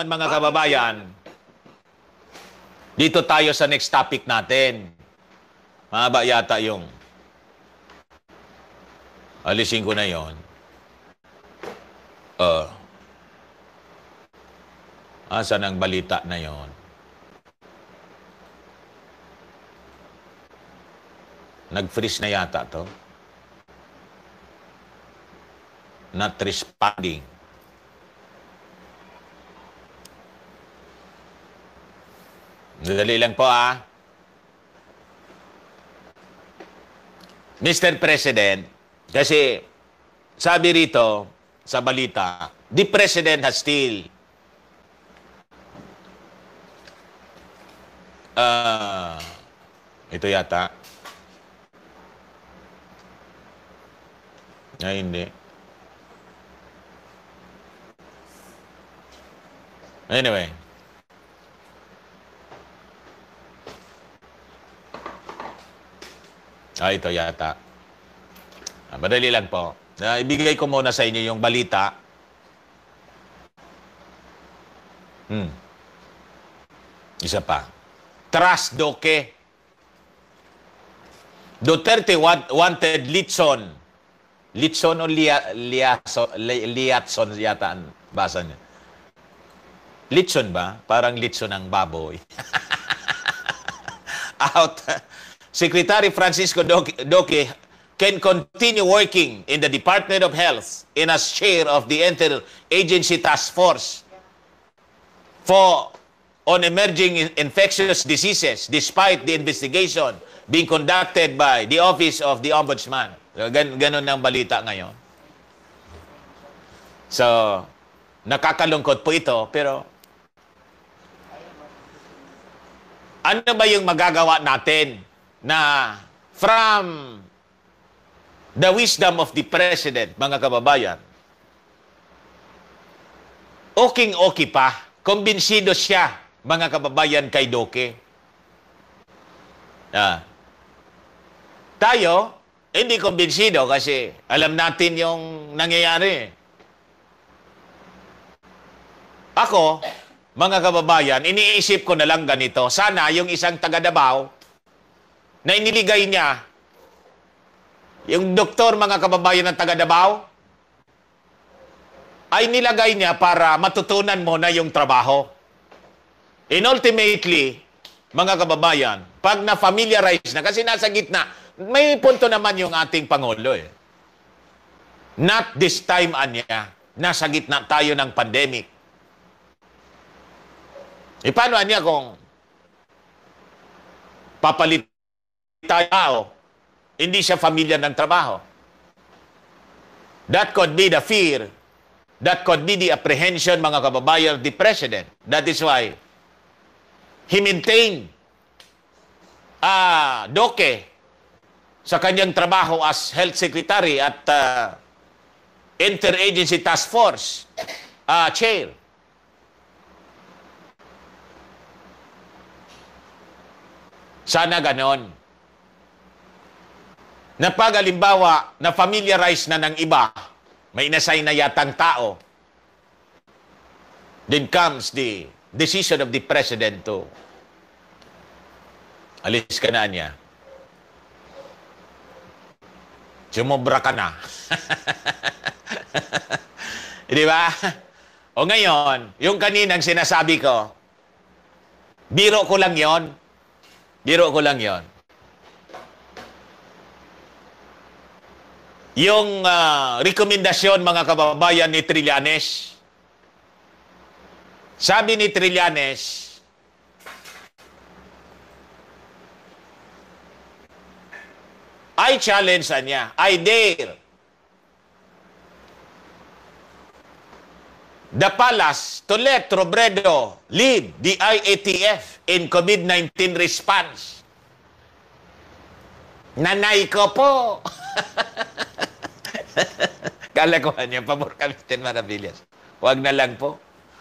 ngayon, mga kababayan, dito tayo sa next topic natin. Mahaba yata yung... Alisin ko na yon. Uh, asan ang balita na yon? Nag-freeze na yata to. Not responding. Dali lang po ah. Mr. President, kasi sabi rito sa balita, the President has still uh, ito yata. Ay, hindi. Anyway, Ah, ito yata. Ah, madali lang po. Ah, ibigay ko muna sa inyo yung balita. Hmm. Isa pa. Doke. Duterte wanted Litson. Litson o Lia, Liason, Liatson yata ang basa niya. Litson ba? Parang Litson ang baboy. Out. Secretary Francisco Doke can continue working in the Department of Health in as chair of the Inter-Agency Task Force for on emerging infectious diseases despite the investigation being conducted by the Office of the Ombudsman. Gan ganon ang balita ngayon. So, nakakalungkot po ito, pero ano ba yung magagawa natin na from the wisdom of the president, mga kababayan, okay okay pa, kumbinsido siya, mga kababayan, kay Doke. Ah. Tayo, hindi kumbinsido kasi alam natin yung nangyayari. Ako, mga kababayan, iniisip ko na lang ganito. Sana yung isang taga-Dabaw, na iniligay niya yung doktor mga kababayan ng taga Davao ay nilagay niya para matutunan mo na yung trabaho. In ultimately, mga kababayan, pag na-familiarize na, kasi nasa gitna, may punto naman yung ating Pangulo eh. Not this time, Anya. Nasa gitna tayo ng pandemic. E paano, Anya, kung papalit tao, hindi siya pamilya ng trabaho. That could be the fear. That could be the apprehension, mga kababayan, the president. That is why he maintained ah, Doke sa kanyang trabaho as health secretary at uh, interagency task force uh, chair. Sana ganon na pag alimbawa na familiarize na ng iba, may inasay na yatang tao, then comes the decision of the president to alis ka na niya. Sumobra ka na. Di ba? O ngayon, yung kaninang sinasabi ko, biro ko lang yon. Biro ko lang yon. yung uh, rekomendasyon mga kababayan ni Trillanes. Sabi ni Trillanes, I challenge sa niya. I dare. The palace to let Robredo lead the IATF in COVID-19 response. Nanay ko po. Kala ko niya, pabor kami 10 maravillas. Huwag na lang po.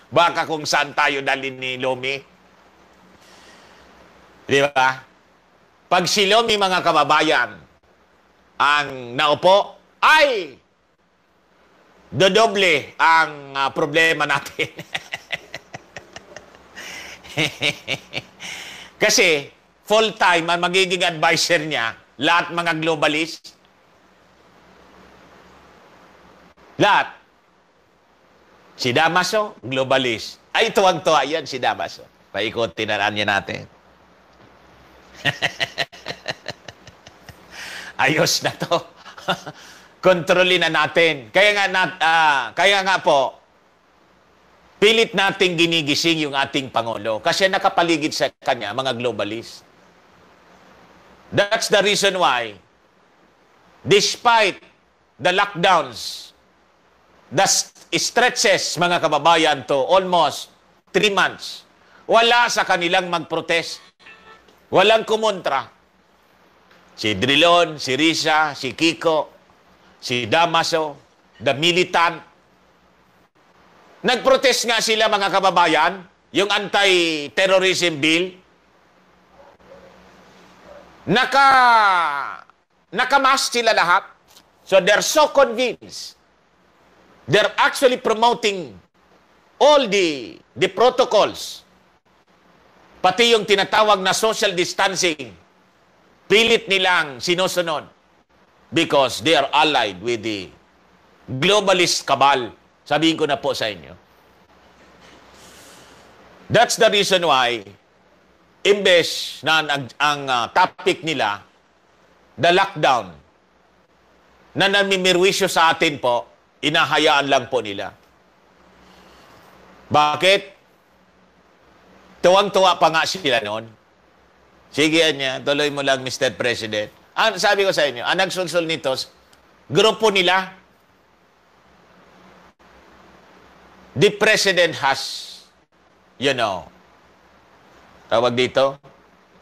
Baka kung saan tayo dali ni Lomi. Di ba? Pag si Lomi, mga kababayan, ang naupo, ay dodoble ang uh, problema natin. Kasi, full-time ang magiging advisor niya, lahat mga globalist, Lahat. Si Damaso, globalist. Ay, tuwang-tuwa yan si Damaso. Paikot, tinaraan niya natin. Ayos na to. Kontrolin na natin. Kaya nga, nat, ah, kaya nga po, pilit nating ginigising yung ating Pangulo kasi nakapaligid sa kanya mga globalist. That's the reason why, despite the lockdowns that stretches, mga kababayan, to almost three months. Wala sa kanilang magprotest. Walang kumontra. Si Drilon, si Risa, si Kiko, si Damaso, the militant. Nagprotest nga sila mga kababayan, yung anti-terrorism bill. Naka, nakamask sila lahat. So they're so convinced They're actually promoting all the, the protocols. Pati yung tinatawag na social distancing, pilit nilang sinusunod because they are allied with the globalist cabal. Sabihin ko na po sa inyo. That's the reason why, imbes na ang, ang uh, topic nila, the lockdown, na namimirwisyo sa atin po, Inahayaan lang po nila. Bakit? Tuwang-tuwa pa nga sila noon. Sige niya, tuloy mo lang Mr. President. Ang sabi ko sa inyo, ang nagsulsul nito, grupo nila, the president has, you know, tawag dito,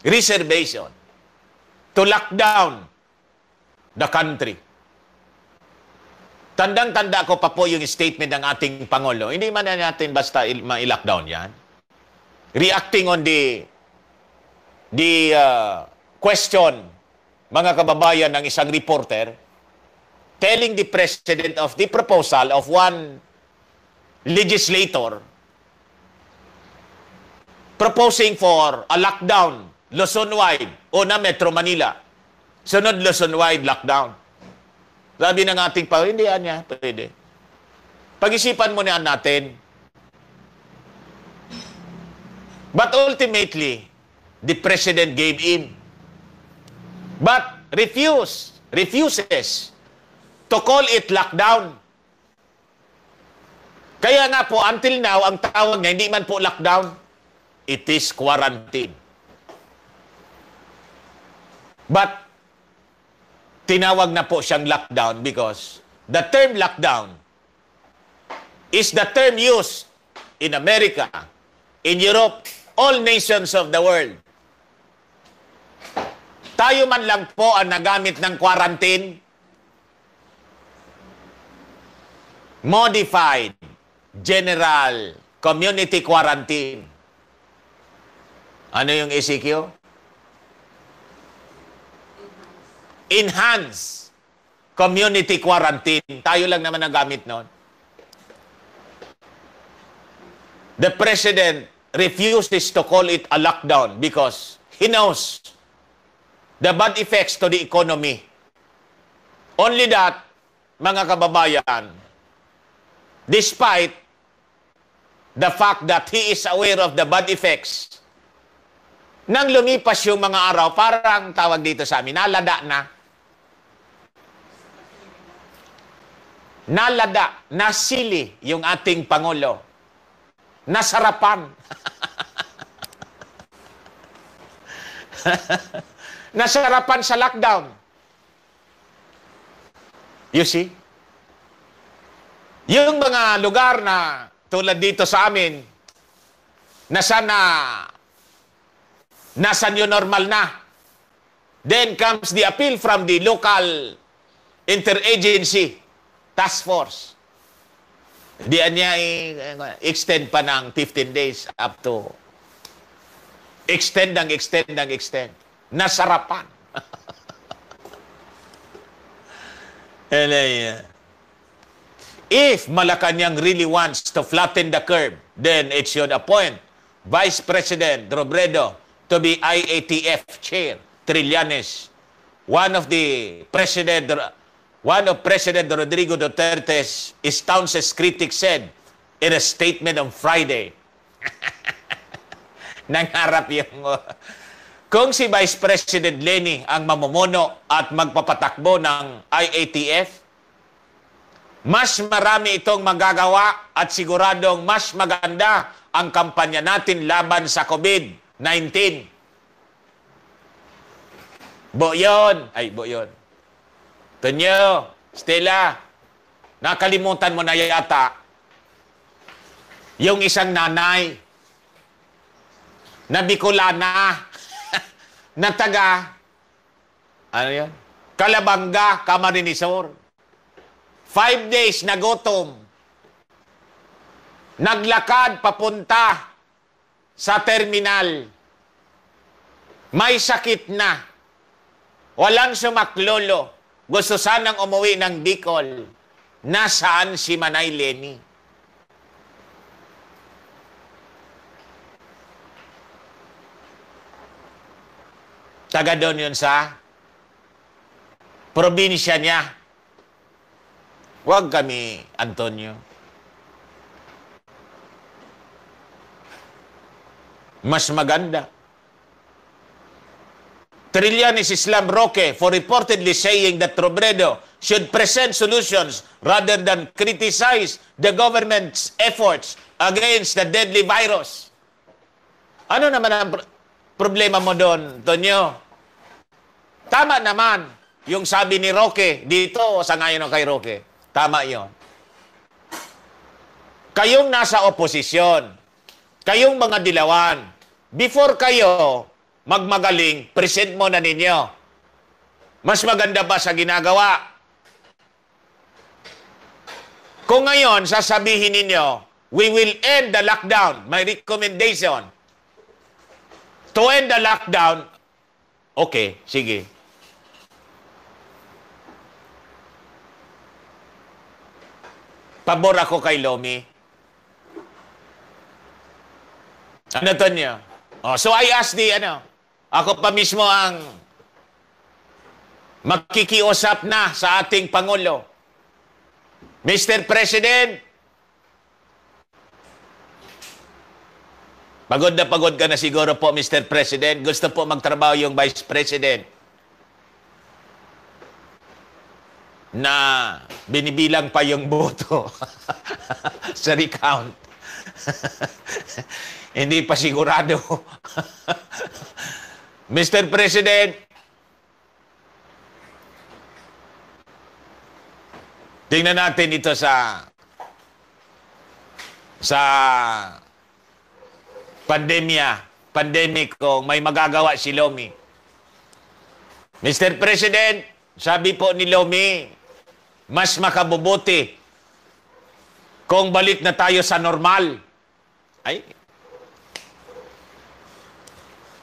reservation to lock down the country. Tandang-tanda ko pa po yung statement ng ating Pangulo. Hindi man natin basta ma-lockdown yan. Reacting on the, the uh, question, mga kababayan, ng isang reporter, telling the president of the proposal of one legislator proposing for a lockdown Luzon-wide, o na Metro Manila, sunod Luzon-wide lockdown. Sabi ng ating pa, hindi niya. Pwede. Pag-isipan mo niyan natin. But ultimately, the president gave in. But refuse, refuses to call it lockdown. Kaya nga po, until now, ang tawag niya, hindi man po lockdown, it is quarantine. But tinawag na po siyang lockdown because the term lockdown is the term used in America, in Europe, all nations of the world. Tayo man lang po ang nagamit ng quarantine, modified general community quarantine. Ano yung ECQ? enhance community quarantine. Tayo lang naman ang gamit noon. The president refuses to call it a lockdown because he knows the bad effects to the economy. Only that, mga kababayan, despite the fact that he is aware of the bad effects, nang lumipas yung mga araw, parang tawag dito sa amin, nalada na. nalada, nasili yung ating Pangulo. Nasarapan. nasarapan sa lockdown. You see? Yung mga lugar na tulad dito sa amin, na sana nasa new normal na. Then comes the appeal from the local interagency task force. Diyan niya eh, i-extend pa ng 15 days up to extend ng extend ng extend. Nasarapan. And I, uh, if Malacanang really wants to flatten the curve, then it should appoint Vice President Robredo to be IATF chair, Trillanes, one of the President One of President Rodrigo Duterte's Estaunce's critics said in a statement on Friday, nangarap yung... Kung si Vice President Lenny ang mamumuno at magpapatakbo ng IATF, mas marami itong magagawa at siguradong mas maganda ang kampanya natin laban sa COVID-19. Boyon! Ay, Boyon. Tanyo, Stella, nakalimutan mo na yata yung isang nanay na Bicolana na taga ano yan? Kalabanga, Camarinisour. Five days na gutom. Naglakad papunta sa terminal. May sakit na. Walang sumaklolo. Gusto sanang umuwi ng Bicol. Nasaan si Manay Lenny? Taga doon yun sa probinsya niya. Huwag kami, Antonio. Mas maganda Trillian Islam Roque for reportedly saying that Robredo should present solutions rather than criticize the government's efforts against the deadly virus. Ano naman ang problema mo doon, Tonyo? Tama naman yung sabi ni Roque dito, sa ngayon kay Roque. Tama yon. Kayong nasa oposisyon, kayong mga dilawan, before kayo magmagaling, present mo na ninyo. Mas maganda ba sa ginagawa? Kung ngayon, sasabihin ninyo, we will end the lockdown. My recommendation, to end the lockdown, okay, sige. Pabor ako kay Lomi. Ano to niya? Oh, so I asked the, ano, ako pa mismo ang magkikiusap na sa ating Pangulo. Mr. President, pagod na pagod ka na siguro po, Mr. President. Gusto po magtrabaho yung Vice President na binibilang pa yung boto sa recount. Hindi pa sigurado. Mr. President, tingnan natin ito sa sa pandemya, pandemic kung may magagawa si Lomi. Mr. President, sabi po ni Lomi, mas makabubuti kung balik na tayo sa normal. Ay.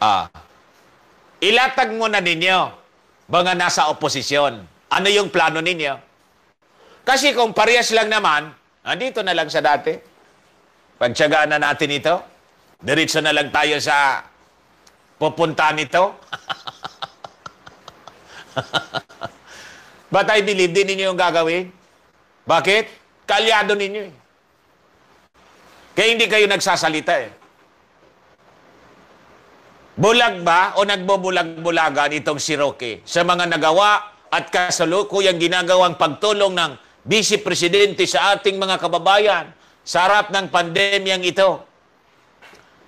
Ah. Ilatag mo na ninyo, mga nasa oposisyon. Ano yung plano ninyo? Kasi kung parehas lang naman, andito na lang sa dati. Pagtsagaan na natin ito. Diretso na lang tayo sa pupunta nito. But I believe din ninyo yung gagawin. Bakit? Kalyado ninyo eh. Kaya hindi kayo nagsasalita eh. Bulag ba o nagbobulag-bulagan itong si Roque sa mga nagawa at kasalukuyang ginagawang pagtulong ng Vice Presidente sa ating mga kababayan sa harap ng pandemyang ito?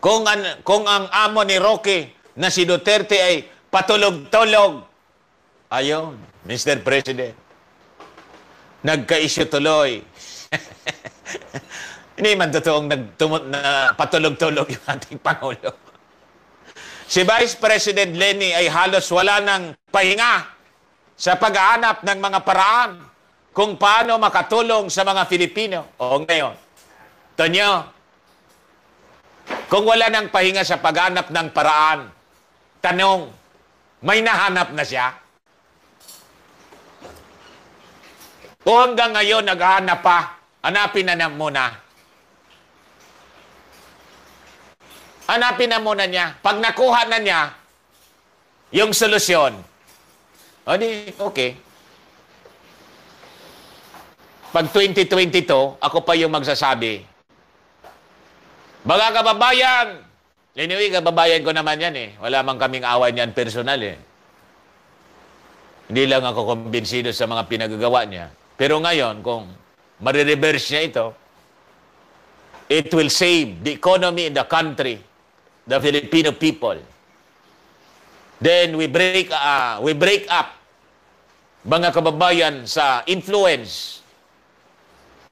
Kung, an, kung ang amo ni Roque na si Duterte ay patulog-tulog, ayon, Mr. President, nagka-issue tuloy. Hindi man totoong na patulog-tulog yung ating Pangulo. Si Vice President Lenny ay halos wala ng pahinga sa pag paghahanap ng mga paraan kung paano makatulong sa mga Filipino. O ngayon, Tonyo, kung wala ng pahinga sa pag paghanap ng paraan, tanong, may nahanap na siya? O hanggang ngayon, naghahanap pa, hanapin na na muna. Hanapin na muna niya. Pag nakuha na niya, yung solusyon. O di, okay. Pag 2022, ako pa yung magsasabi. Baga kababayan! Anyway, kababayan ko naman yan eh. Wala mang kaming awa niyan personal eh. Hindi lang ako kumbinsido sa mga pinagagawa niya. Pero ngayon, kung marireverse niya ito, it will save the economy in the country the Filipino people. Then we break uh, we break up mga kababayan sa influence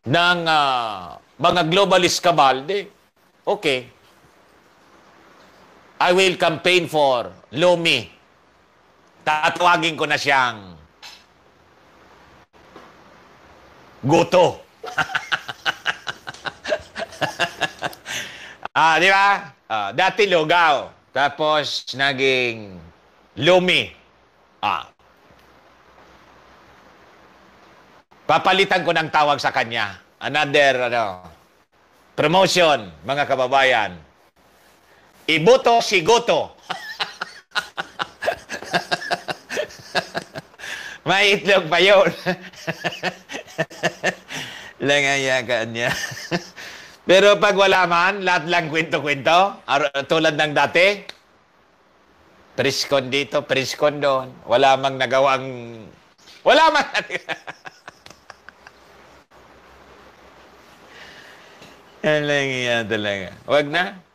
ng uh, mga globalist kabalde. Okay. I will campaign for Lomi. Tatawagin ko na siyang Goto. ah, di ba? Uh, dati Logao. Tapos naging Lumi. Ah. Papalitan ko ng tawag sa kanya. Another ano, promotion, mga kababayan. Ibuto si Goto. May itlog pa yun. Langaya ka niya. Pero pag wala man, lahat lang kwento-kwento, tulad ng dati, preskon dito, preskon doon. Wala mang nagawang... Wala man Alam nga talaga. Huwag na.